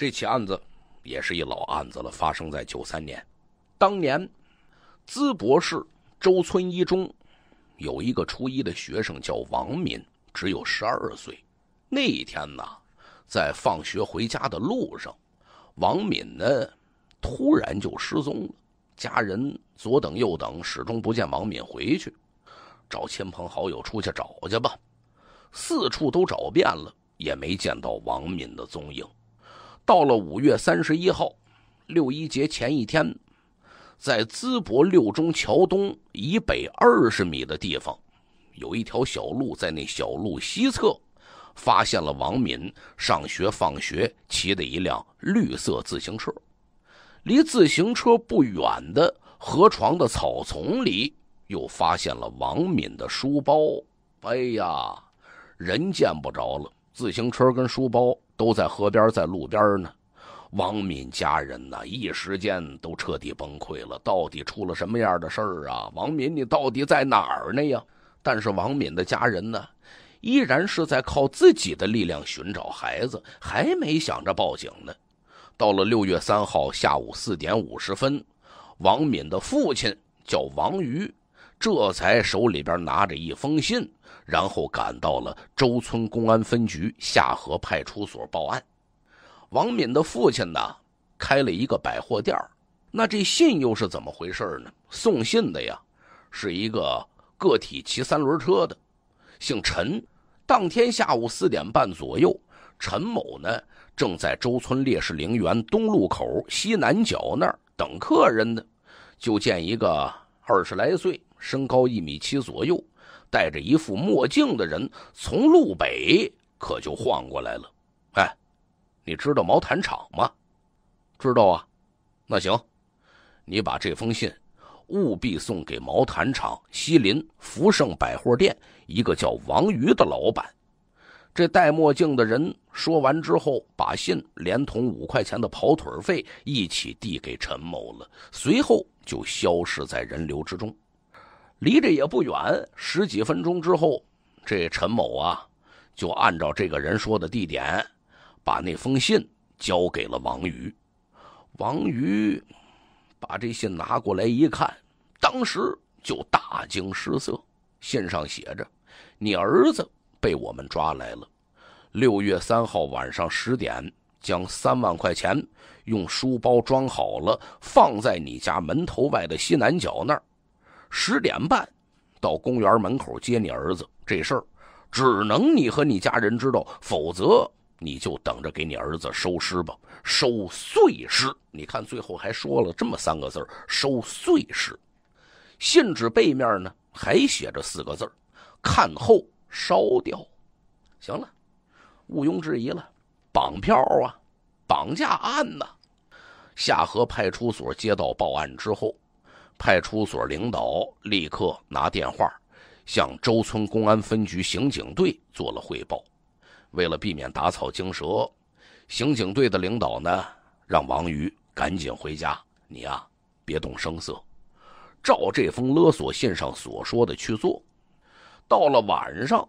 这起案子，也是一老案子了。发生在九三年，当年，淄博市周村一中有一个初一的学生叫王敏，只有十二岁。那一天呢，在放学回家的路上，王敏呢突然就失踪了。家人左等右等，始终不见王敏回去，找亲朋好友出去找去吧，四处都找遍了，也没见到王敏的踪影。到了五月三十一号，六一节前一天，在淄博六中桥东以北二十米的地方，有一条小路，在那小路西侧，发现了王敏上学放学骑的一辆绿色自行车。离自行车不远的河床的草丛里，又发现了王敏的书包。哎呀，人见不着了，自行车跟书包。都在河边，在路边呢。王敏家人呢，一时间都彻底崩溃了。到底出了什么样的事儿啊？王敏，你到底在哪儿呢呀？但是王敏的家人呢，依然是在靠自己的力量寻找孩子，还没想着报警呢。到了六月三号下午四点五十分，王敏的父亲叫王瑜，这才手里边拿着一封信。然后赶到了周村公安分局下河派出所报案。王敏的父亲呢，开了一个百货店。那这信又是怎么回事呢？送信的呀，是一个个体骑三轮车的，姓陈。当天下午四点半左右，陈某呢正在周村烈士陵园东路口西南角那儿等客人呢，就见一个二十来岁，身高一米七左右。戴着一副墨镜的人从路北可就晃过来了，哎，你知道毛毯厂吗？知道啊，那行，你把这封信务必送给毛毯厂西林福盛百货店一个叫王瑜的老板。这戴墨镜的人说完之后，把信连同五块钱的跑腿费一起递给陈某了，随后就消失在人流之中。离着也不远，十几分钟之后，这陈某啊，就按照这个人说的地点，把那封信交给了王宇。王宇把这信拿过来一看，当时就大惊失色。信上写着：“你儿子被我们抓来了，六月三号晚上十点，将三万块钱用书包装好了，放在你家门头外的西南角那儿。”十点半，到公园门口接你儿子。这事儿只能你和你家人知道，否则你就等着给你儿子收尸吧，收碎尸。你看最后还说了这么三个字收碎尸。信纸背面呢还写着四个字看后烧掉。行了，毋庸置疑了，绑票啊，绑架案呐。夏河派出所接到报案之后。派出所领导立刻拿电话，向周村公安分局刑警队做了汇报。为了避免打草惊蛇，刑警队的领导呢，让王瑜赶紧回家，你啊，别动声色，照这封勒索信上所说的去做。到了晚上，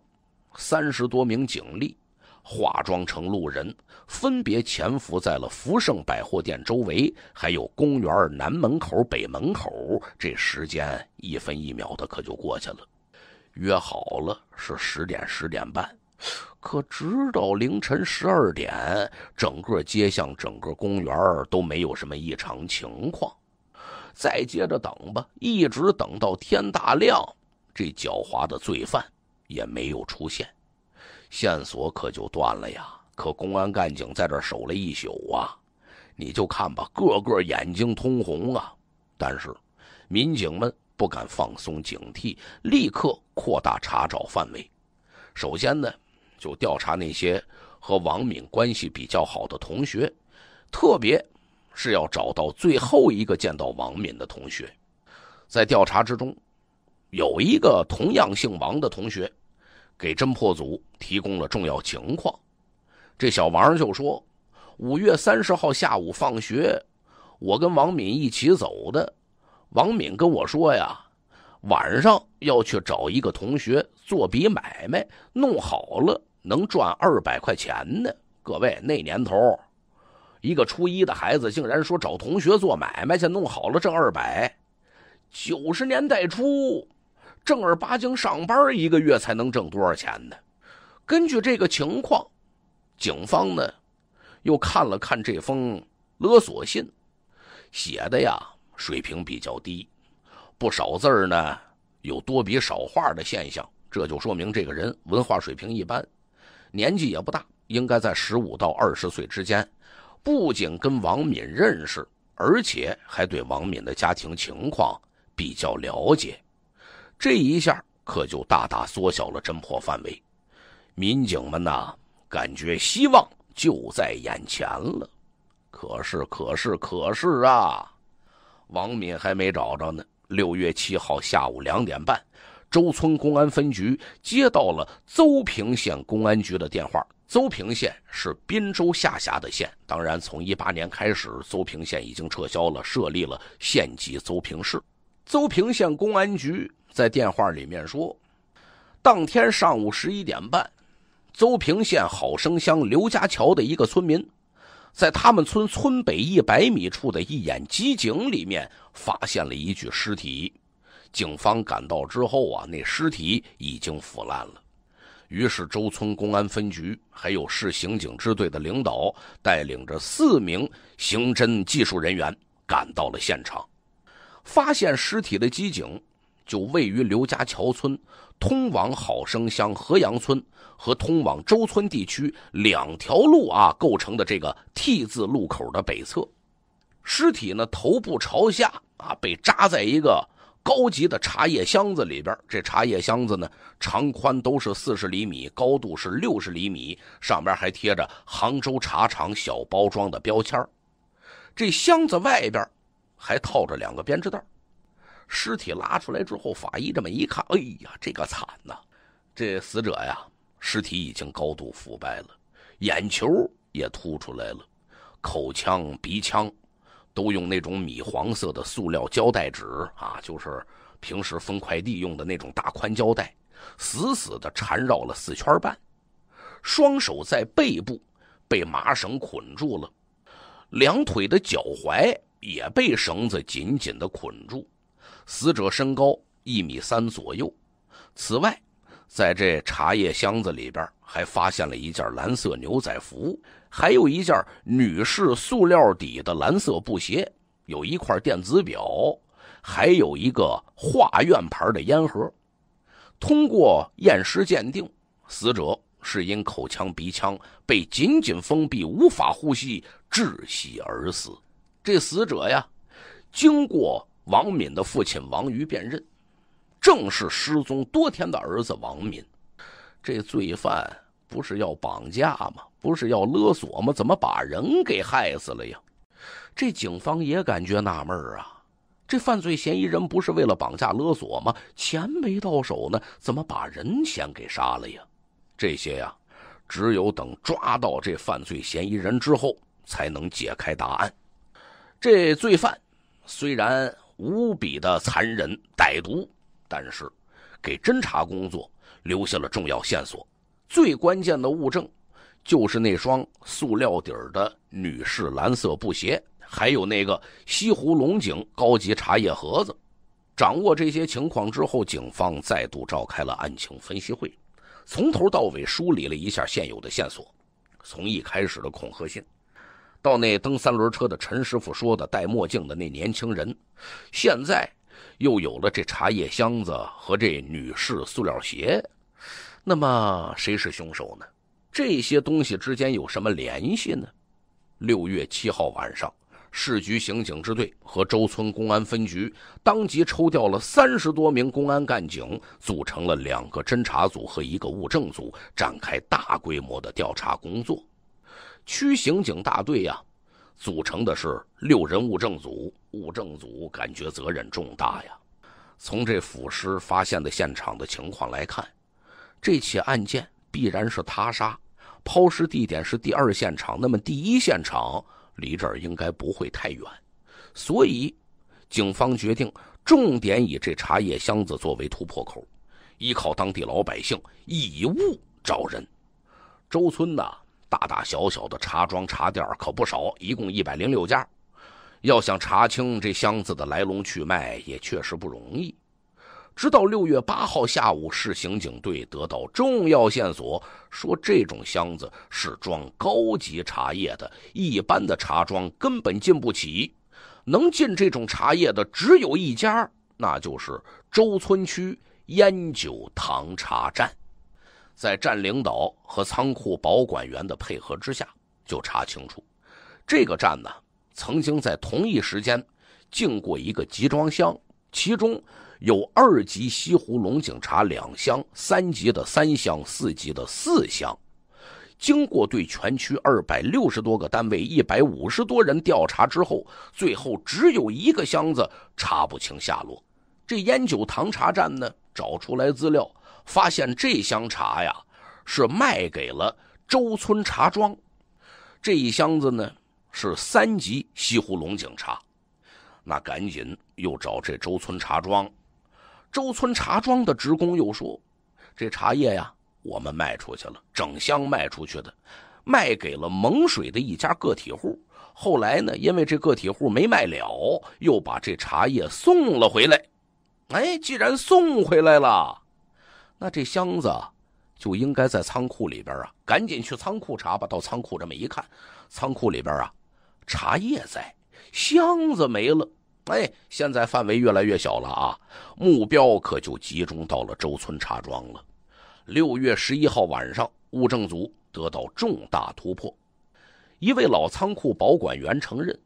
三十多名警力。化妆成路人，分别潜伏在了福盛百货店周围，还有公园南门口、北门口。这时间一分一秒的可就过去了，约好了是十点、十点半，可直到凌晨十二点，整个街巷、整个公园都没有什么异常情况。再接着等吧，一直等到天大亮，这狡猾的罪犯也没有出现。线索可就断了呀！可公安干警在这守了一宿啊，你就看吧，个个眼睛通红啊。但是，民警们不敢放松警惕，立刻扩大查找范围。首先呢，就调查那些和王敏关系比较好的同学，特别是要找到最后一个见到王敏的同学。在调查之中，有一个同样姓王的同学。给侦破组提供了重要情况，这小王就说：“五月三十号下午放学，我跟王敏一起走的。王敏跟我说呀，晚上要去找一个同学做笔买卖，弄好了能赚二百块钱呢。各位，那年头，一个初一的孩子竟然说找同学做买卖去，弄好了挣二百，九十年代初。”正儿八经上班一个月才能挣多少钱呢？根据这个情况，警方呢又看了看这封勒索信，写的呀水平比较低，不少字儿呢有多笔少画的现象，这就说明这个人文化水平一般，年纪也不大，应该在十五到二十岁之间。不仅跟王敏认识，而且还对王敏的家庭情况比较了解。这一下可就大大缩小了侦破范围，民警们呐，感觉希望就在眼前了。可是，可是，可是啊，王敏还没找着呢。六月七号下午两点半，周村公安分局接到了邹平县公安局的电话。邹平县是滨州下辖的县，当然从一八年开始，邹平县已经撤销了，设立了县级邹平市。邹平县公安局。在电话里面说，当天上午十一点半，邹平县好生乡刘家桥的一个村民，在他们村村北一百米处的一眼机井里面发现了一具尸体。警方赶到之后啊，那尸体已经腐烂了。于是周村公安分局还有市刑警支队的领导带领着四名刑侦技术人员赶到了现场，发现尸体的机井。就位于刘家桥村，通往好生乡河阳村和通往周村地区两条路啊构成的这个 T 字路口的北侧，尸体呢头部朝下啊，被扎在一个高级的茶叶箱子里边。这茶叶箱子呢，长宽都是四十厘米，高度是六十厘米，上边还贴着杭州茶厂小包装的标签这箱子外边还套着两个编织袋。尸体拉出来之后，法医这么一看，哎呀，这个惨呐！这死者呀，尸体已经高度腐败了，眼球也凸出来了，口腔、鼻腔都用那种米黄色的塑料胶带纸啊，就是平时分快递用的那种大宽胶带，死死的缠绕了四圈半。双手在背部被麻绳捆住了，两腿的脚踝也被绳子紧紧地捆住。死者身高一米三左右。此外，在这茶叶箱子里边还发现了一件蓝色牛仔服，还有一件女士塑料底的蓝色布鞋，有一块电子表，还有一个画院牌的烟盒。通过验尸鉴定，死者是因口腔、鼻腔被紧紧封闭，无法呼吸，窒息而死。这死者呀，经过。王敏的父亲王瑜辨认，正是失踪多天的儿子王敏。这罪犯不是要绑架吗？不是要勒索吗？怎么把人给害死了呀？这警方也感觉纳闷啊！这犯罪嫌疑人不是为了绑架勒索吗？钱没到手呢，怎么把人先给杀了呀？这些呀，只有等抓到这犯罪嫌疑人之后，才能解开答案。这罪犯虽然……无比的残忍歹毒，但是，给侦查工作留下了重要线索。最关键的物证，就是那双塑料底儿的女士蓝色布鞋，还有那个西湖龙井高级茶叶盒子。掌握这些情况之后，警方再度召开了案情分析会，从头到尾梳理了一下现有的线索，从一开始的恐吓信。到那蹬三轮车的陈师傅说的戴墨镜的那年轻人，现在又有了这茶叶箱子和这女士塑料鞋，那么谁是凶手呢？这些东西之间有什么联系呢？六月七号晚上，市局刑警支队和周村公安分局当即抽调了三十多名公安干警，组成了两个侦查组和一个物证组，展开大规模的调查工作。区刑警大队呀，组成的是六人物证组。物证组感觉责任重大呀。从这腐尸发现的现场的情况来看，这起案件必然是他杀。抛尸地点是第二现场，那么第一现场离这儿应该不会太远。所以，警方决定重点以这茶叶箱子作为突破口，依靠当地老百姓以物找人。周村呐。大大小小的茶庄茶店可不少，一共一百零六家。要想查清这箱子的来龙去脉，也确实不容易。直到六月八号下午，市刑警队得到重要线索，说这种箱子是装高级茶叶的，一般的茶庄根本进不起。能进这种茶叶的只有一家，那就是周村区烟酒糖茶站。在站领导和仓库保管员的配合之下，就查清楚，这个站呢曾经在同一时间进过一个集装箱，其中有二级西湖龙井茶两箱，三级的三箱，四级的四箱。经过对全区二百六十多个单位、一百五十多人调查之后，最后只有一个箱子查不清下落。这烟酒糖茶站呢找出来资料。发现这箱茶呀，是卖给了周村茶庄。这一箱子呢，是三级西湖龙井茶。那赶紧又找这周村茶庄。周村茶庄的职工又说：“这茶叶呀，我们卖出去了，整箱卖出去的，卖给了蒙水的一家个体户。后来呢，因为这个体户没卖了，又把这茶叶送了回来。哎，既然送回来了。”那这箱子就应该在仓库里边啊，赶紧去仓库查吧。到仓库这么一看，仓库里边啊，茶叶在，箱子没了。哎，现在范围越来越小了啊，目标可就集中到了周村茶庄了。六月十一号晚上，物证组得到重大突破，一位老仓库保管员承认，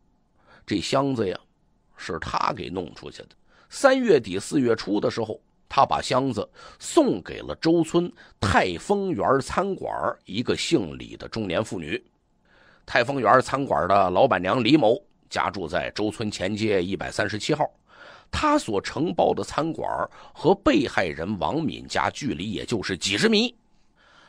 这箱子呀，是他给弄出去的。三月底四月初的时候。他把箱子送给了周村泰丰园餐馆一个姓李的中年妇女。泰丰园餐馆的老板娘李某家住在周村前街一百三十七号，她所承包的餐馆和被害人王敏家距离也就是几十米。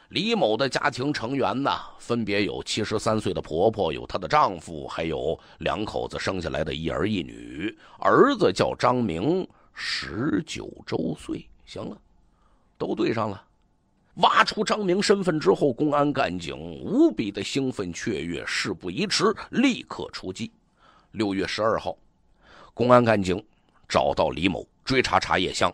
李某的家庭成员呢，分别有七十三岁的婆婆，有她的丈夫，还有两口子生下来的一儿一女，儿子叫张明。十九周岁，行了，都对上了。挖出张明身份之后，公安干警无比的兴奋雀跃，事不宜迟，立刻出击。六月十二号，公安干警找到李某，追查茶叶箱。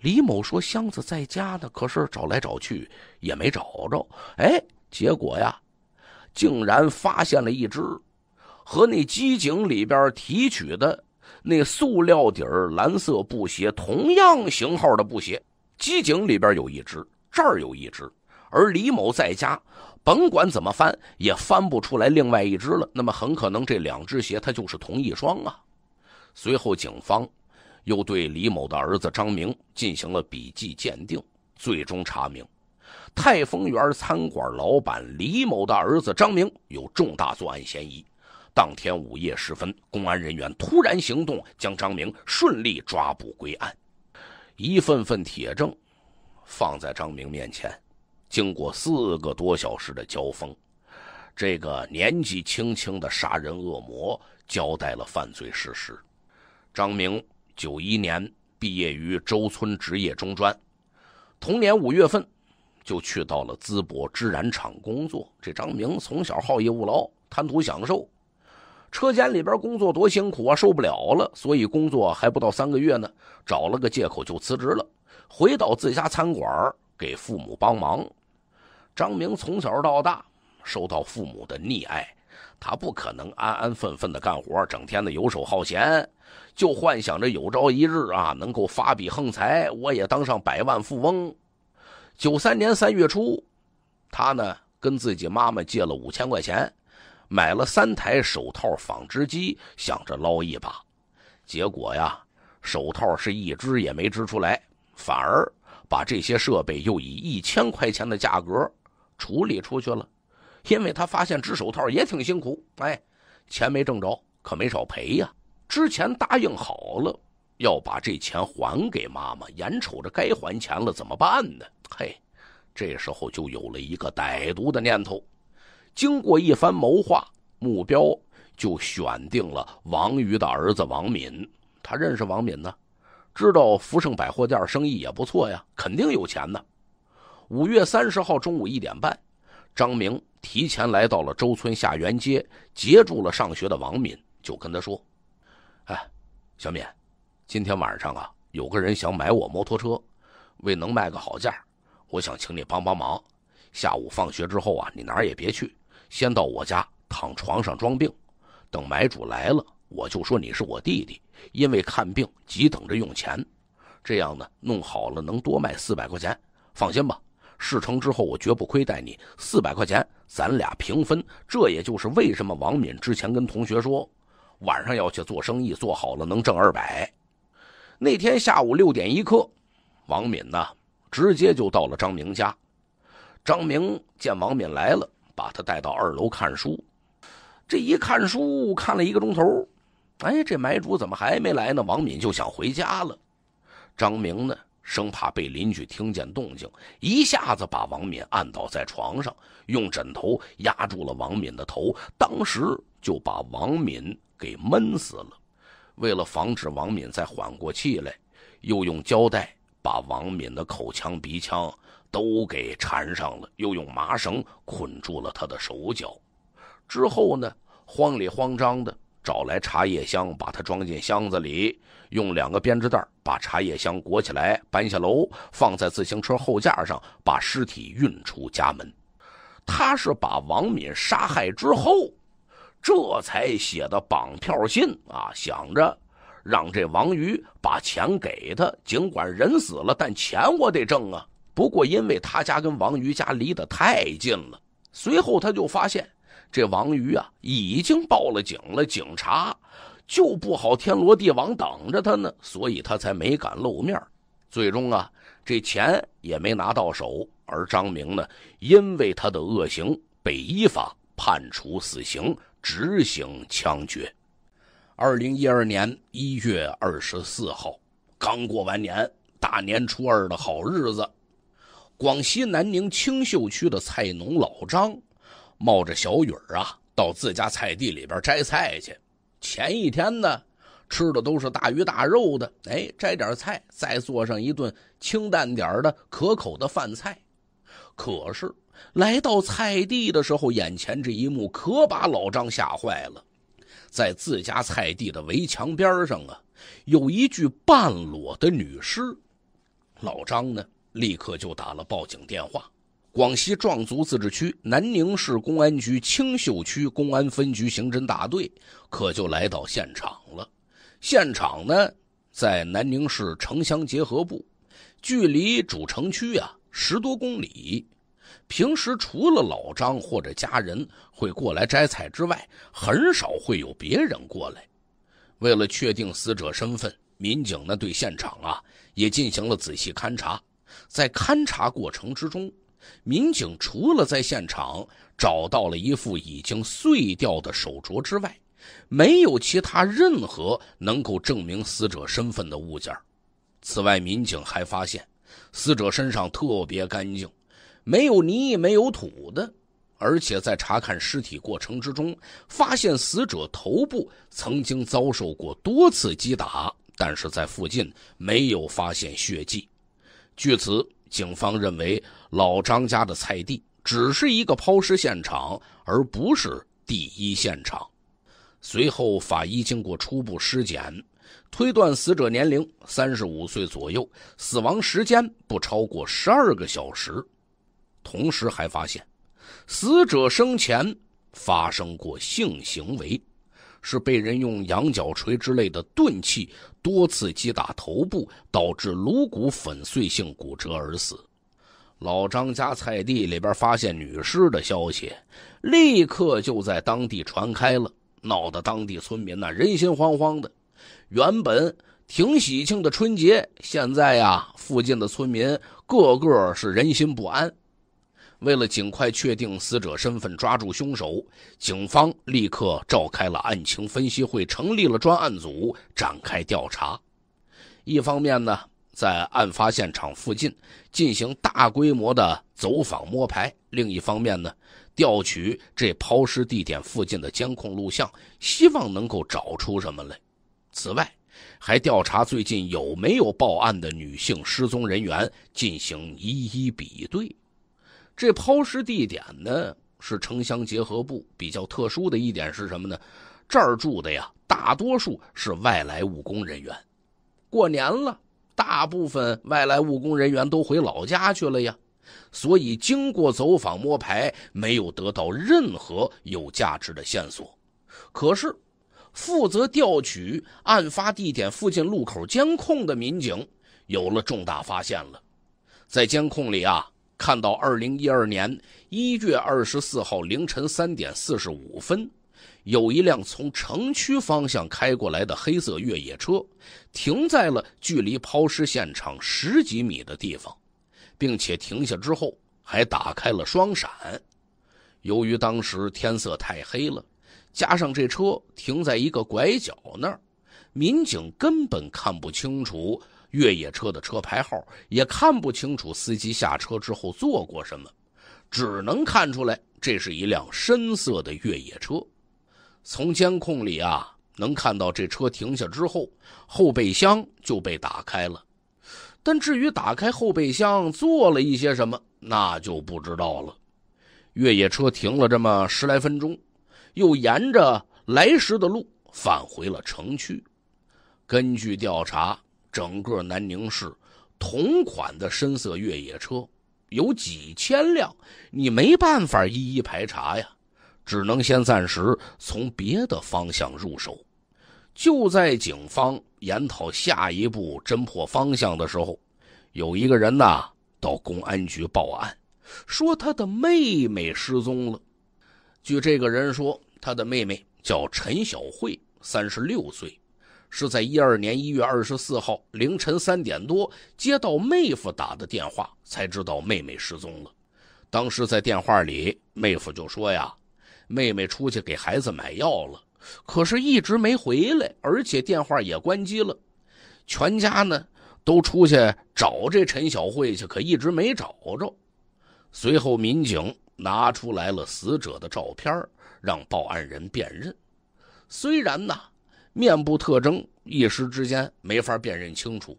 李某说箱子在家呢，可是找来找去也没找着。哎，结果呀，竟然发现了一只和那机井里边提取的。那塑料底儿蓝色布鞋，同样型号的布鞋，机井里边有一只，这儿有一只，而李某在家，甭管怎么翻，也翻不出来另外一只了。那么很可能这两只鞋，它就是同一双啊。随后，警方又对李某的儿子张明进行了笔迹鉴定，最终查明，泰丰园餐馆老板李某的儿子张明有重大作案嫌疑。当天午夜时分，公安人员突然行动，将张明顺利抓捕归案。一份份铁证放在张明面前，经过四个多小时的交锋，这个年纪轻轻的杀人恶魔交代了犯罪事实。张明九一年毕业于周村职业中专，同年五月份就去到了淄博织染厂工作。这张明从小好逸恶劳，贪图享受。车间里边工作多辛苦啊，受不了了，所以工作还不到三个月呢，找了个借口就辞职了，回到自家餐馆给父母帮忙。张明从小到大受到父母的溺爱，他不可能安安分分的干活，整天的游手好闲，就幻想着有朝一日啊能够发笔横财，我也当上百万富翁。九三年三月初，他呢跟自己妈妈借了五千块钱。买了三台手套纺织机，想着捞一把，结果呀，手套是一只也没织出来，反而把这些设备又以一千块钱的价格处理出去了，因为他发现织手套也挺辛苦。哎，钱没挣着，可没少赔呀。之前答应好了要把这钱还给妈妈，眼瞅着该还钱了，怎么办呢？嘿，这时候就有了一个歹毒的念头。经过一番谋划，目标就选定了王瑜的儿子王敏。他认识王敏呢，知道福盛百货店生意也不错呀，肯定有钱呢。五月三十号中午一点半，张明提前来到了周村下元街，截住了上学的王敏，就跟他说：“哎，小敏，今天晚上啊，有个人想买我摩托车，为能卖个好价，我想请你帮帮忙。下午放学之后啊，你哪儿也别去。”先到我家躺床上装病，等买主来了，我就说你是我弟弟，因为看病急，等着用钱。这样呢，弄好了能多卖四百块钱。放心吧，事成之后我绝不亏待你。四百块钱咱俩平分。这也就是为什么王敏之前跟同学说，晚上要去做生意，做好了能挣二百。那天下午六点一刻，王敏呢直接就到了张明家。张明见王敏来了。把他带到二楼看书，这一看书看了一个钟头，哎，这买主怎么还没来呢？王敏就想回家了。张明呢，生怕被邻居听见动静，一下子把王敏按倒在床上，用枕头压住了王敏的头，当时就把王敏给闷死了。为了防止王敏再缓过气来，又用胶带把王敏的口腔、鼻腔。都给缠上了，又用麻绳捆住了他的手脚。之后呢，慌里慌张的找来茶叶箱，把他装进箱子里，用两个编织袋把茶叶箱裹起来，搬下楼，放在自行车后架上，把尸体运出家门。他是把王敏杀害之后，这才写的绑票信啊，想着让这王瑜把钱给他。尽管人死了，但钱我得挣啊。不过，因为他家跟王瑜家离得太近了，随后他就发现，这王瑜啊已经报了警了，警察就不好天罗地网等着他呢，所以他才没敢露面。最终啊，这钱也没拿到手，而张明呢，因为他的恶行被依法判处死刑，执行枪决。二零一二年一月二十四号，刚过完年，大年初二的好日子。广西南宁青秀区的菜农老张，冒着小雨啊，到自家菜地里边摘菜去。前一天呢，吃的都是大鱼大肉的，哎，摘点菜，再做上一顿清淡点的可口的饭菜。可是来到菜地的时候，眼前这一幕可把老张吓坏了。在自家菜地的围墙边上啊，有一具半裸的女尸。老张呢？立刻就打了报警电话，广西壮族自治区南宁市公安局青秀区公安分局刑侦大队可就来到现场了。现场呢，在南宁市城乡结合部，距离主城区啊十多公里。平时除了老张或者家人会过来摘菜之外，很少会有别人过来。为了确定死者身份，民警呢对现场啊也进行了仔细勘查。在勘查过程之中，民警除了在现场找到了一副已经碎掉的手镯之外，没有其他任何能够证明死者身份的物件。此外，民警还发现死者身上特别干净，没有泥，没有土的。而且在查看尸体过程之中，发现死者头部曾经遭受过多次击打，但是在附近没有发现血迹。据此，警方认为老张家的菜地只是一个抛尸现场，而不是第一现场。随后，法医经过初步尸检，推断死者年龄三十五岁左右，死亡时间不超过十二个小时。同时还发现，死者生前发生过性行为。是被人用羊角锤之类的钝器多次击打头部，导致颅骨粉碎性骨折而死。老张家菜地里边发现女尸的消息，立刻就在当地传开了，闹得当地村民呐人心惶惶的。原本挺喜庆的春节，现在呀，附近的村民个个是人心不安。为了尽快确定死者身份、抓住凶手，警方立刻召开了案情分析会，成立了专案组，展开调查。一方面呢，在案发现场附近进行大规模的走访摸排；另一方面呢，调取这抛尸地点附近的监控录像，希望能够找出什么来。此外，还调查最近有没有报案的女性失踪人员，进行一一比对。这抛尸地点呢是城乡结合部，比较特殊的一点是什么呢？这儿住的呀，大多数是外来务工人员。过年了，大部分外来务工人员都回老家去了呀。所以经过走访摸排，没有得到任何有价值的线索。可是，负责调取案发地点附近路口监控的民警有了重大发现了，在监控里啊。看到二零一二年一月二十四号凌晨三点四十五分，有一辆从城区方向开过来的黑色越野车，停在了距离抛尸现场十几米的地方，并且停下之后还打开了双闪。由于当时天色太黑了，加上这车停在一个拐角那儿，民警根本看不清楚。越野车的车牌号也看不清楚，司机下车之后做过什么，只能看出来这是一辆深色的越野车。从监控里啊，能看到这车停下之后，后备箱就被打开了。但至于打开后备箱做了一些什么，那就不知道了。越野车停了这么十来分钟，又沿着来时的路返回了城区。根据调查。整个南宁市同款的深色越野车有几千辆，你没办法一一排查呀，只能先暂时从别的方向入手。就在警方研讨下一步侦破方向的时候，有一个人呐到公安局报案，说他的妹妹失踪了。据这个人说，他的妹妹叫陈小慧，三十六岁。是在一二年一月二十四号凌晨三点多接到妹夫打的电话，才知道妹妹失踪了。当时在电话里，妹夫就说：“呀，妹妹出去给孩子买药了，可是一直没回来，而且电话也关机了。全家呢都出去找这陈小慧去，可一直没找着。”随后，民警拿出来了死者的照片，让报案人辨认。虽然呢。面部特征一时之间没法辨认清楚，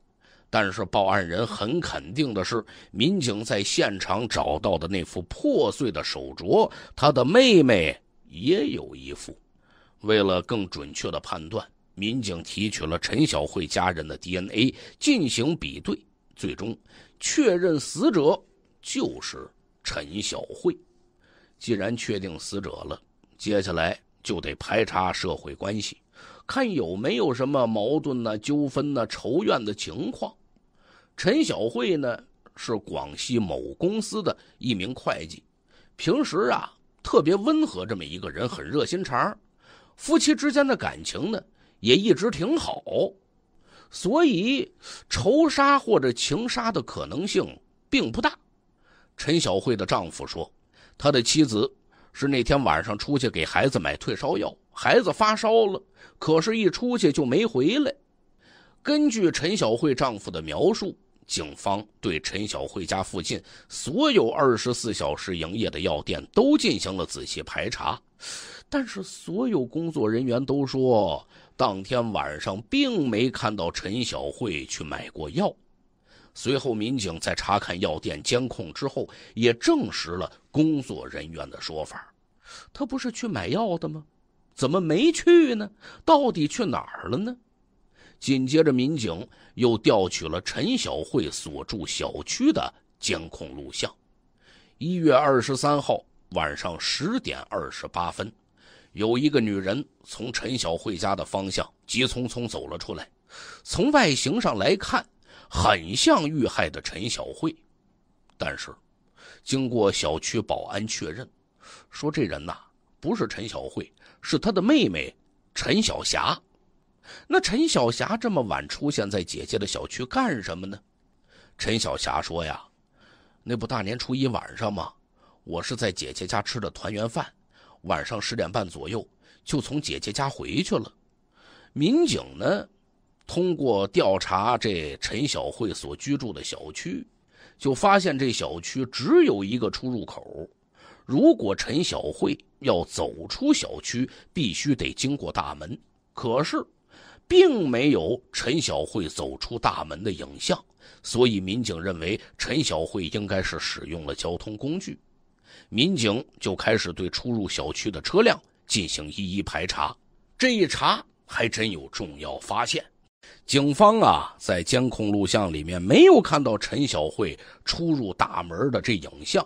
但是报案人很肯定的是，民警在现场找到的那副破碎的手镯，他的妹妹也有一副。为了更准确的判断，民警提取了陈小慧家人的 DNA 进行比对，最终确认死者就是陈小慧。既然确定死者了，接下来就得排查社会关系。看有没有什么矛盾呢、纠纷呢、仇怨的情况。陈小慧呢是广西某公司的一名会计，平时啊特别温和，这么一个人很热心肠，夫妻之间的感情呢也一直挺好，所以仇杀或者情杀的可能性并不大。陈小慧的丈夫说，他的妻子是那天晚上出去给孩子买退烧药。孩子发烧了，可是，一出去就没回来。根据陈小慧丈夫的描述，警方对陈小慧家附近所有二十四小时营业的药店都进行了仔细排查，但是，所有工作人员都说，当天晚上并没看到陈小慧去买过药。随后，民警在查看药店监控之后，也证实了工作人员的说法：，他不是去买药的吗？怎么没去呢？到底去哪儿了呢？紧接着，民警又调取了陈小慧所住小区的监控录像。一月二十三号晚上十点二十八分，有一个女人从陈小慧家的方向急匆匆走了出来。从外形上来看，很像遇害的陈小慧，但是，经过小区保安确认，说这人呐不是陈小慧。是他的妹妹，陈小霞。那陈小霞这么晚出现在姐姐的小区干什么呢？陈小霞说呀，那不大年初一晚上吗？我是在姐姐家吃的团圆饭，晚上十点半左右就从姐姐家回去了。民警呢，通过调查这陈小慧所居住的小区，就发现这小区只有一个出入口。如果陈小慧要走出小区，必须得经过大门。可是，并没有陈小慧走出大门的影像，所以民警认为陈小慧应该是使用了交通工具。民警就开始对出入小区的车辆进行一一排查。这一查，还真有重要发现。警方啊，在监控录像里面没有看到陈小慧出入大门的这影像。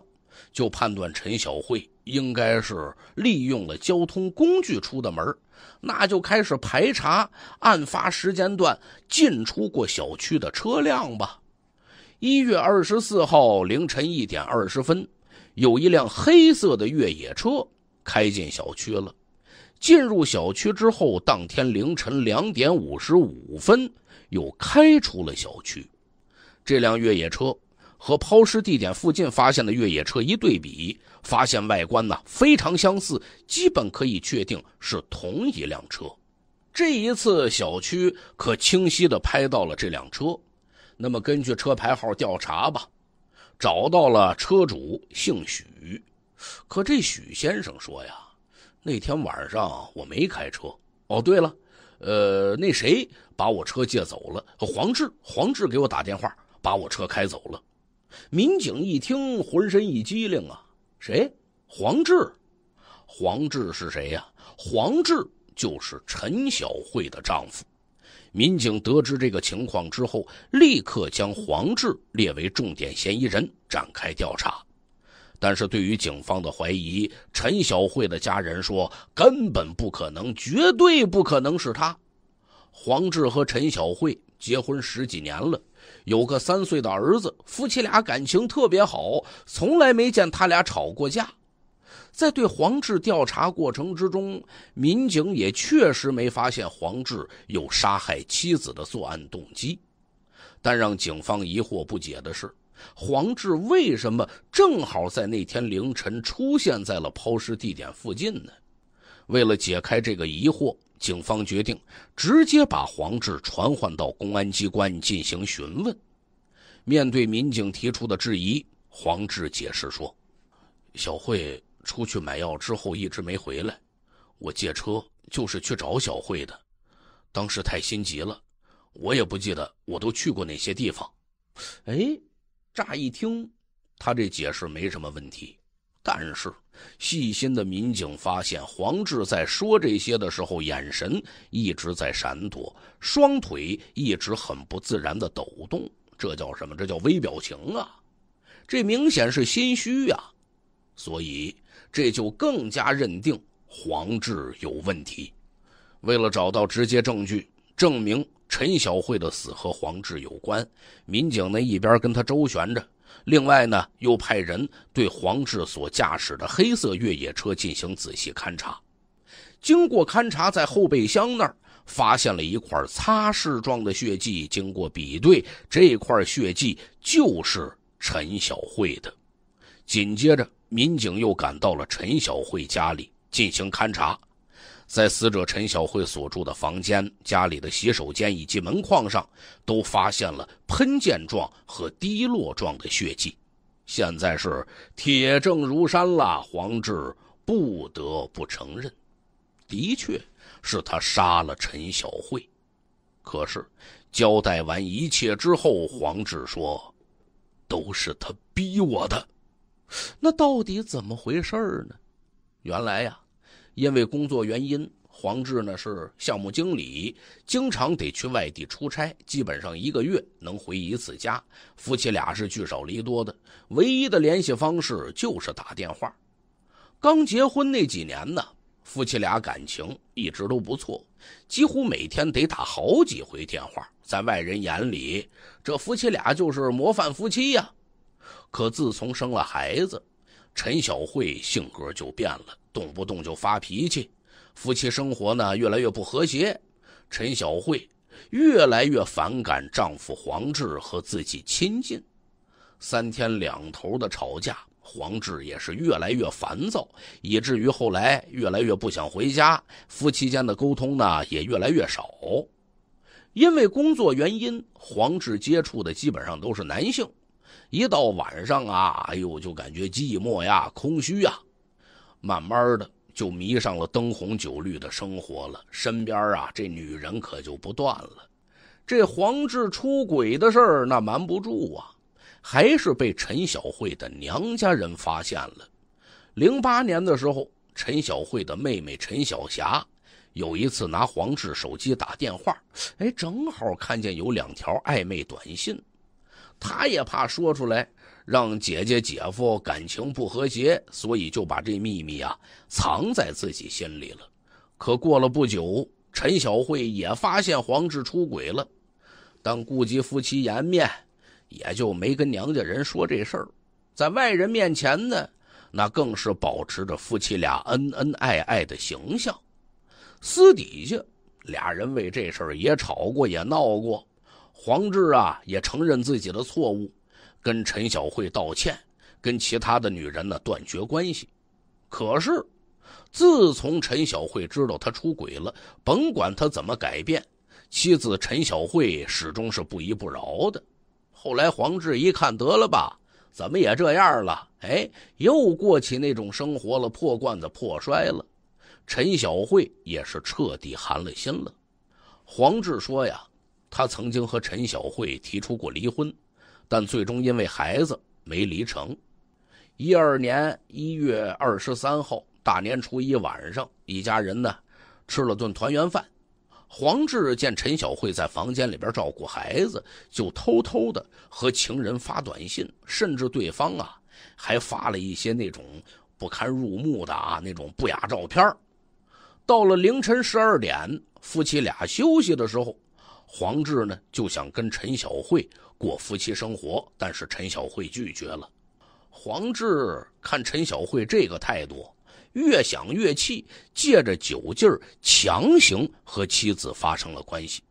就判断陈小慧应该是利用了交通工具出的门那就开始排查案发时间段进出过小区的车辆吧。一月二十四号凌晨一点二十分，有一辆黑色的越野车开进小区了。进入小区之后，当天凌晨两点五十五分又开出了小区。这辆越野车。和抛尸地点附近发现的越野车一对比，发现外观呢非常相似，基本可以确定是同一辆车。这一次小区可清晰地拍到了这辆车，那么根据车牌号调查吧，找到了车主姓许，可这许先生说呀，那天晚上我没开车。哦，对了，呃，那谁把我车借走了？黄志，黄志给我打电话，把我车开走了。民警一听，浑身一激灵啊！谁？黄志？黄志是谁呀？黄志就是陈小慧的丈夫。民警得知这个情况之后，立刻将黄志列为重点嫌疑人，展开调查。但是，对于警方的怀疑，陈小慧的家人说，根本不可能，绝对不可能是他。黄志和陈小慧。结婚十几年了，有个三岁的儿子，夫妻俩感情特别好，从来没见他俩吵过架。在对黄志调查过程之中，民警也确实没发现黄志有杀害妻子的作案动机。但让警方疑惑不解的是，黄志为什么正好在那天凌晨出现在了抛尸地点附近呢？为了解开这个疑惑。警方决定直接把黄志传唤到公安机关进行询问。面对民警提出的质疑，黄志解释说：“小慧出去买药之后一直没回来，我借车就是去找小慧的，当时太心急了，我也不记得我都去过哪些地方。”哎，乍一听他这解释没什么问题，但是。细心的民警发现，黄志在说这些的时候，眼神一直在闪躲，双腿一直很不自然的抖动。这叫什么？这叫微表情啊！这明显是心虚呀！所以，这就更加认定黄志有问题。为了找到直接证据，证明陈小慧的死和黄志有关，民警那一边跟他周旋着。另外呢，又派人对黄志所驾驶的黑色越野车进行仔细勘查。经过勘查，在后备箱那儿发现了一块擦拭状的血迹。经过比对，这块血迹就是陈小慧的。紧接着，民警又赶到了陈小慧家里进行勘查。在死者陈小慧所住的房间、家里的洗手间以及门框上，都发现了喷溅状和滴落状的血迹。现在是铁证如山了，黄志不得不承认，的确是他杀了陈小慧。可是，交代完一切之后，黄志说：“都是他逼我的。”那到底怎么回事呢？原来呀。因为工作原因，黄志呢是项目经理，经常得去外地出差，基本上一个月能回一次家。夫妻俩是聚少离多的，唯一的联系方式就是打电话。刚结婚那几年呢，夫妻俩感情一直都不错，几乎每天得打好几回电话。在外人眼里，这夫妻俩就是模范夫妻呀。可自从生了孩子，陈小慧性格就变了。动不动就发脾气，夫妻生活呢越来越不和谐，陈小慧越来越反感丈夫黄志和自己亲近，三天两头的吵架，黄志也是越来越烦躁，以至于后来越来越不想回家，夫妻间的沟通呢也越来越少。因为工作原因，黄志接触的基本上都是男性，一到晚上啊，哎呦，就感觉寂寞呀、空虚呀。慢慢的就迷上了灯红酒绿的生活了，身边啊这女人可就不断了。这黄志出轨的事儿那瞒不住啊，还是被陈小慧的娘家人发现了。零八年的时候，陈小慧的妹妹陈小霞，有一次拿黄志手机打电话，哎，正好看见有两条暧昧短信，她也怕说出来。让姐姐姐夫感情不和谐，所以就把这秘密啊藏在自己心里了。可过了不久，陈小慧也发现黄志出轨了，但顾及夫妻颜面，也就没跟娘家人说这事儿。在外人面前呢，那更是保持着夫妻俩恩恩爱爱的形象。私底下，俩人为这事儿也吵过，也闹过。黄志啊，也承认自己的错误。跟陈小慧道歉，跟其他的女人呢断绝关系。可是，自从陈小慧知道他出轨了，甭管他怎么改变，妻子陈小慧始终是不依不饶的。后来黄志一看得了吧，怎么也这样了？哎，又过起那种生活了，破罐子破摔了。陈小慧也是彻底寒了心了。黄志说呀，他曾经和陈小慧提出过离婚。但最终因为孩子没离成，一二年一月二十三号大年初一晚上，一家人呢吃了顿团圆饭。黄志见陈小慧在房间里边照顾孩子，就偷偷的和情人发短信，甚至对方啊还发了一些那种不堪入目的啊那种不雅照片。到了凌晨十二点，夫妻俩休息的时候，黄志呢就想跟陈小慧。过夫妻生活，但是陈小慧拒绝了。黄志看陈小慧这个态度，越想越气，借着酒劲儿强行和妻子发生了关系。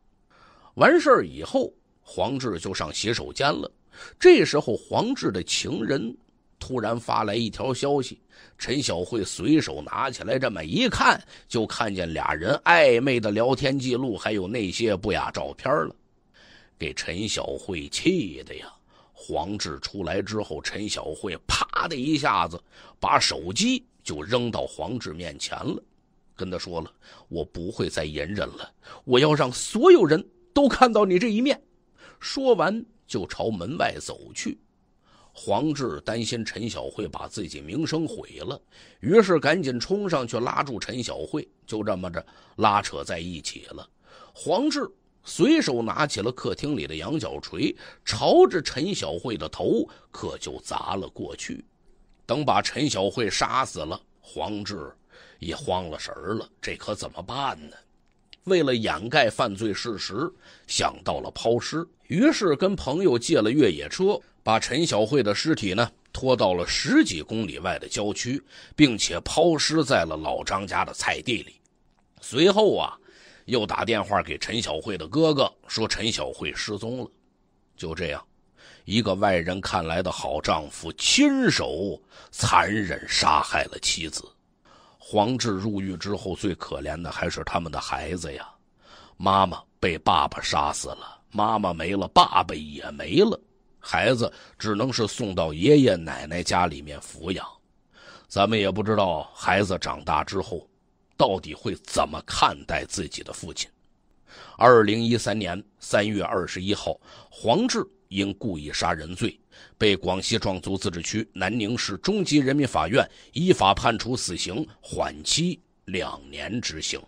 完事儿以后，黄志就上洗手间了。这时候，黄志的情人突然发来一条消息，陈小慧随手拿起来，这么一看，就看见俩人暧昧的聊天记录，还有那些不雅照片了。给陈小慧气的呀！黄志出来之后，陈小慧啪的一下子把手机就扔到黄志面前了，跟他说了：“我不会再隐忍了，我要让所有人都看到你这一面。”说完就朝门外走去。黄志担心陈小慧把自己名声毁了，于是赶紧冲上去拉住陈小慧，就这么着拉扯在一起了。黄志。随手拿起了客厅里的羊角锤，朝着陈小慧的头可就砸了过去。等把陈小慧杀死了，黄志也慌了神儿了，这可怎么办呢？为了掩盖犯罪事实，想到了抛尸，于是跟朋友借了越野车，把陈小慧的尸体呢拖到了十几公里外的郊区，并且抛尸在了老张家的菜地里。随后啊。又打电话给陈小慧的哥哥，说陈小慧失踪了。就这样，一个外人看来的好丈夫，亲手残忍杀害了妻子。黄志入狱之后，最可怜的还是他们的孩子呀。妈妈被爸爸杀死了，妈妈没了，爸爸也没了，孩子只能是送到爷爷奶奶家里面抚养。咱们也不知道孩子长大之后。到底会怎么看待自己的父亲？二零一三年三月二十一号，黄志因故意杀人罪，被广西壮族自治区南宁市中级人民法院依法判处死刑，缓期两年执行。